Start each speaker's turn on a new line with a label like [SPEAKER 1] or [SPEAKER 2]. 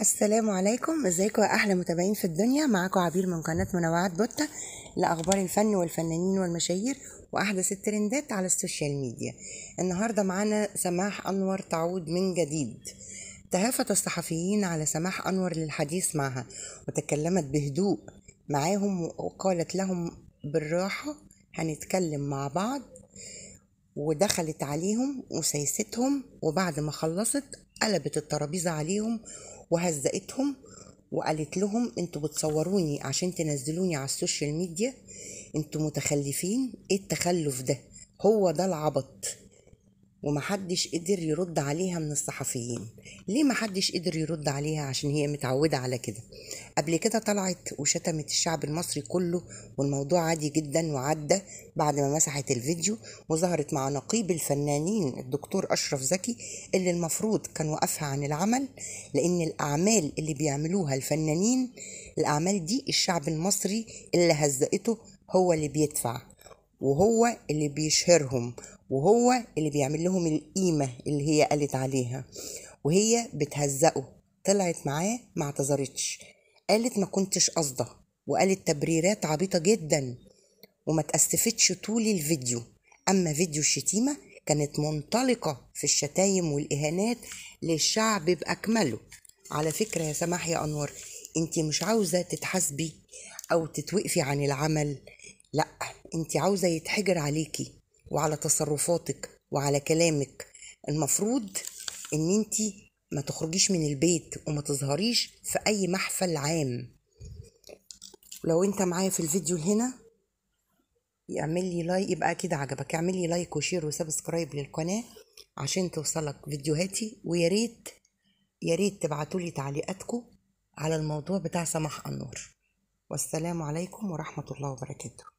[SPEAKER 1] السلام عليكم ازيكم يا احلى متابعين في الدنيا معاكم عبير من قناه منوعات بوتا لاخبار الفن والفنانين والمشاهير واحدث الترندات على السوشيال ميديا النهارده معانا سماح انور تعود من جديد تهافت الصحفيين على سماح انور للحديث معها وتكلمت بهدوء معاهم وقالت لهم بالراحه هنتكلم مع بعض ودخلت عليهم وسيستهم وبعد ما خلصت قلبت الترابيزة عليهم وهزقتهم وقالت لهم انتوا بتصوروني عشان تنزلوني على السوشيال ميديا انتوا متخلفين ايه التخلف ده هو ده العبط ومحدش قدر يرد عليها من الصحفيين ليه محدش قدر يرد عليها عشان هي متعودة على كده قبل كده طلعت وشتمت الشعب المصري كله والموضوع عادي جدا وعدى بعد ما مسحت الفيديو وظهرت مع نقيب الفنانين الدكتور أشرف زكي اللي المفروض كان وقفها عن العمل لأن الأعمال اللي بيعملوها الفنانين الأعمال دي الشعب المصري اللي هزقته هو اللي بيدفع وهو اللي بيشهرهم وهو اللي بيعمل لهم القيمة اللي هي قالت عليها وهي بتهزقه طلعت معاه ما اعتذرتش قالت ما كنتش قصده وقالت تبريرات عبيطة جدا وما تأسفتش طول الفيديو أما فيديو الشتيمة كانت منطلقة في الشتايم والإهانات للشعب بأكمله على فكرة يا سماح يا أنور أنت مش عاوزة تتحاسبي أو تتوقفي عن العمل لا انت عاوزة يتحجر عليكي وعلى تصرفاتك وعلى كلامك المفروض ان انت ما تخرجيش من البيت وما تظهريش في اي محفل عام لو انت معايا في الفيديو هنا يعمل لي لايك يبقى كده عجبك اعمل لي لايك وشير وسبسكرايب للقناه عشان توصلك فيديوهاتي ويا ريت يا ريت تبعتوا لي تعليقاتكم على الموضوع بتاع سماح النور والسلام عليكم ورحمه الله وبركاته